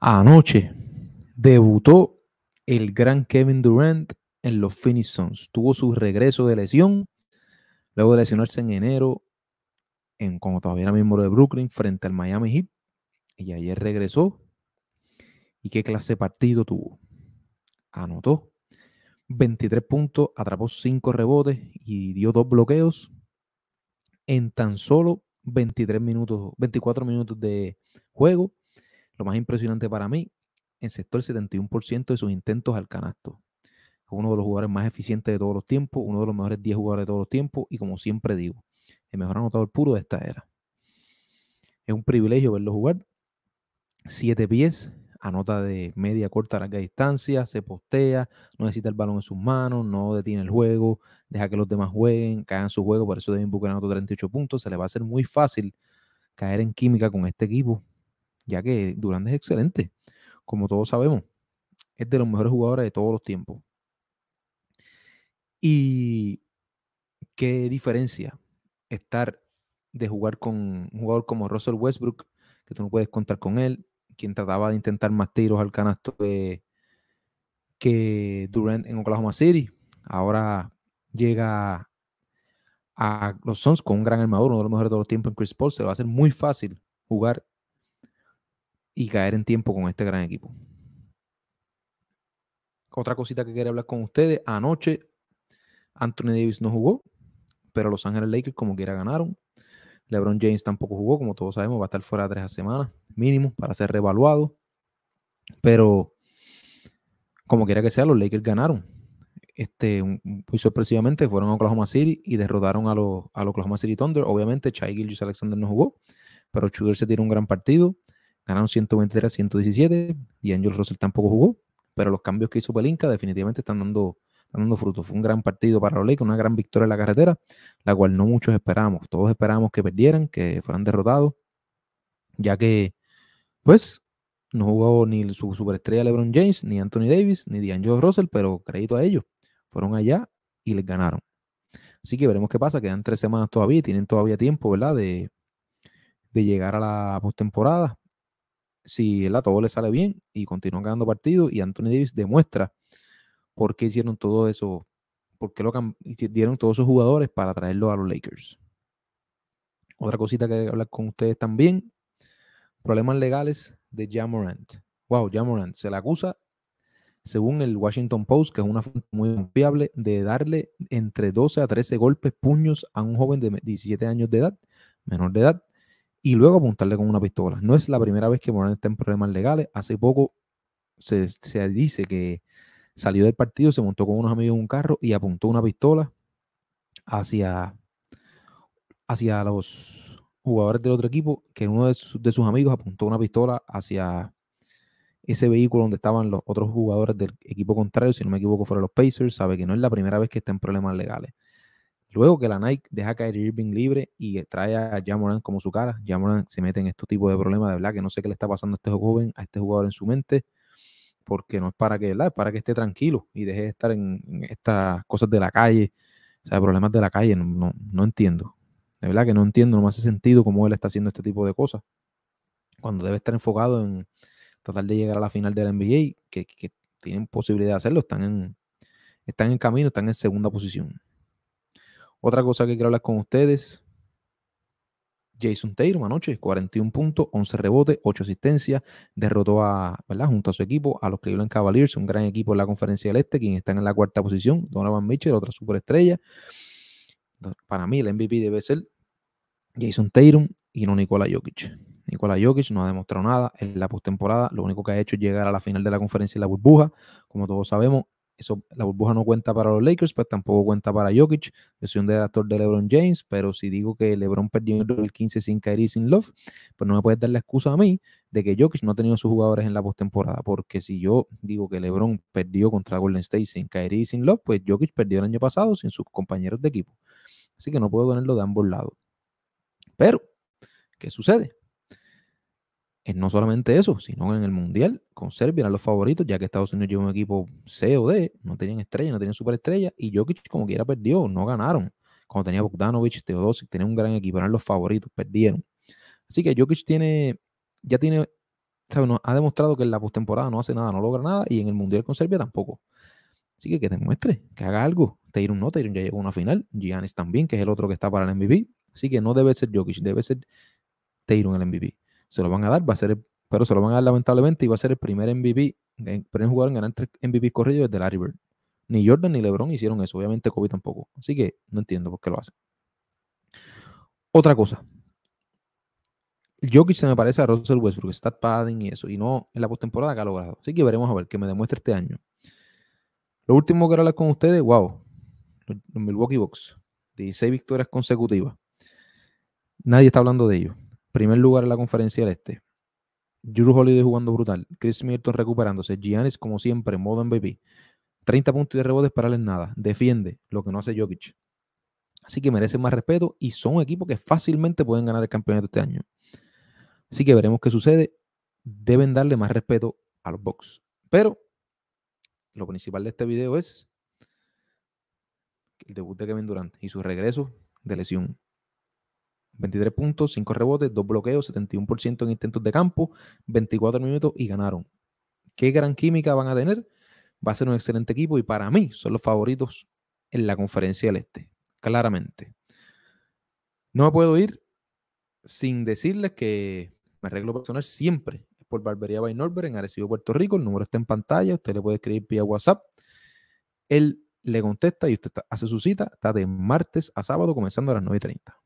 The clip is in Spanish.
Anoche debutó el gran Kevin Durant en los Phoenix Suns. Tuvo su regreso de lesión, luego de lesionarse en enero, en, como todavía era miembro de Brooklyn, frente al Miami Heat. Y ayer regresó. ¿Y qué clase de partido tuvo? Anotó 23 puntos, atrapó 5 rebotes y dio 2 bloqueos en tan solo 23 minutos, 24 minutos de juego lo más impresionante para mí, encestó el 71% de sus intentos al canasto. Uno de los jugadores más eficientes de todos los tiempos, uno de los mejores 10 jugadores de todos los tiempos y como siempre digo, el mejor anotador puro de esta era. Es un privilegio verlo jugar. Siete pies, anota de media, corta, larga distancia, se postea, no necesita el balón en sus manos, no detiene el juego, deja que los demás jueguen, caigan su juego, por eso Devin Booker anotó 38 puntos, se le va a hacer muy fácil caer en química con este equipo ya que Durant es excelente, como todos sabemos. Es de los mejores jugadores de todos los tiempos. Y qué diferencia estar de jugar con un jugador como Russell Westbrook, que tú no puedes contar con él, quien trataba de intentar más tiros al canasto que, Durant en Oklahoma City. Ahora llega a los Suns con un gran armador, uno de los mejores de todos los tiempos en Chris Paul. Se le va a hacer muy fácil jugar y caer en tiempo con este gran equipo. Otra cosita que quería hablar con ustedes. Anoche Anthony Davis no jugó, pero Los Ángeles Lakers como quiera ganaron. LeBron James tampoco jugó, como todos sabemos, va a estar fuera de tres semanas mínimo para ser revaluado. Pero como quiera que sea, los Lakers ganaron. Este, muy sorpresivamente fueron a Oklahoma City y derrotaron a los, Oklahoma City Thunder. Obviamente, Chai Gilgis Alexander no jugó, pero Chuder se tiró un gran partido. Ganaron 123 117. Y Angel Russell tampoco jugó. Pero los cambios que hizo Pelinka definitivamente están dando, dando fruto. Fue un gran partido para los Lakers, una gran victoria en la carretera, la cual no muchos esperamos Todos esperábamos que perdieran, que fueran derrotados, ya que, pues, no jugó ni su superestrella LeBron James, ni Anthony Davis, ni D'Angelo Russell, pero crédito a ellos. Fueron allá y les ganaron. Así que veremos qué pasa. Quedan tres semanas todavía, tienen todavía tiempo, ¿verdad? De, de llegar a la postemporada si el todo le sale bien y continúan ganando partidos y Anthony Davis demuestra por qué hicieron todo eso, por qué lo dieron todos esos jugadores para traerlo a los Lakers. Otra cosita que hablar con ustedes también, problemas legales de Jamorant. Wow, Jamorant se le acusa, según el Washington Post, que es una fuente muy confiable, de darle entre 12 a 13 golpes, puños a un joven de 17 años de edad, menor de edad, y luego apuntarle con una pistola. No es la primera vez que Morales está en problemas legales. Hace poco se, dice que salió del partido, se montó con unos amigos en un carro y apuntó una pistola hacia, hacia los jugadores del otro equipo, que uno de, de sus amigos apuntó una pistola hacia ese vehículo donde estaban los otros jugadores del equipo contrario, si no me equivoco, fueron los Pacers, sabe que no es la primera vez que está en problemas legales. Luego que la Nike deja caer Irving libre y trae a Jamoran como su cara, Jamoran se mete en estos tipos de problemas, de verdad que no sé qué le está pasando a este joven, a este jugador en su mente, porque no es para que, ¿verdad? para que esté tranquilo y deje de estar en, estas cosas de la calle, o sea, problemas de la calle, no, no, entiendo. De verdad que no entiendo, no me hace sentido cómo él está haciendo este tipo de cosas. Cuando debe estar enfocado en tratar de llegar a la final de la NBA, que, que tienen posibilidad de hacerlo, están en, están en camino, están en segunda posición. Otra cosa que quiero hablar con ustedes. Jason Taylor anoche, 41 puntos, 11 rebotes, 8 asistencias, derrotó a, ¿verdad? junto a su equipo, a los Cleveland Cavaliers, un gran equipo en la conferencia del Este, quien están en la cuarta posición, Donovan Mitchell, otra superestrella. Para mí el MVP debe ser Jason Tatum y no Nikola Jokic. Nikola Jokic no ha demostrado nada en la postemporada, lo único que ha hecho es llegar a la final de la conferencia en la burbuja, como todos sabemos, eso, la burbuja no cuenta para los Lakers, pero pues tampoco cuenta para Jokic. Yo soy un detractor de LeBron James, pero si digo que LeBron perdió en el 15 sin Kyrie sin Love, pues no me puedes dar la excusa a mí de que Jokic no ha tenido sus jugadores en la postemporada, porque si yo digo que LeBron perdió contra Golden State sin Kyrie y sin Love, pues Jokic perdió el año pasado sin sus compañeros de equipo. Así que no puedo ponerlo de ambos lados. Pero, ¿qué sucede? no solamente eso, sino en el Mundial, con Serbia eran los favoritos, ya que Estados Unidos lleva un equipo C o D, no tenían estrella, no tenían superestrella, y Jokic como quiera perdió, no ganaron. Cuando tenía Bogdanovich, Teodosic, tenía un gran equipo, eran los favoritos, perdieron. Así que Jokic tiene, ya tiene, ha demostrado que en la postemporada no hace nada, no logra nada, y en el Mundial con Serbia tampoco. Así que que demuestre, que haga algo. Teirun no, Teirun ya llegó a una final, Giannis también, que es el otro que está para el MVP. Así que no debe ser Jokic, debe ser Teirun el MVP se lo van a dar, va a ser pero se lo van a dar lamentablemente y va a ser el primer MVP, el eh, primer jugador en ganar MVP corridos desde Larry Bird. Ni Jordan ni LeBron hicieron eso, obviamente Kobe tampoco. Así que no entiendo por qué lo hacen. Otra cosa. Jokic se me parece a Russell Westbrook, está padding y eso, y no en la postemporada que ha logrado. Así que veremos a ver qué me demuestra este año. Lo último que quiero hablar con ustedes, wow, los Milwaukee Bucks, 16 victorias consecutivas. Nadie está hablando de ello Primer lugar en la conferencia del este. Drew Holiday jugando brutal. Chris Milton recuperándose. Giannis, como siempre, modo MVP. 30 puntos y de rebotes para él nada. Defiende lo que no hace Jokic. Así que merecen más respeto y son equipos que fácilmente pueden ganar el campeonato este año. Así que veremos qué sucede. Deben darle más respeto a los Bucks. Pero lo principal de este video es el debut de Kevin Durant y su regreso de lesión. 23 puntos, 5 rebotes, 2 bloqueos, 71% en intentos de campo, 24 minutos y ganaron. ¿Qué gran química van a tener? Va a ser un excelente equipo y para mí son los favoritos en la conferencia del Este, claramente. No me puedo ir sin decirles que me arreglo personal siempre por Barbería Bainorber en Arecibo, Puerto Rico. El número está en pantalla, usted le puede escribir vía WhatsApp. Él le contesta y usted hace su cita. Está de martes a sábado comenzando a las 9.30.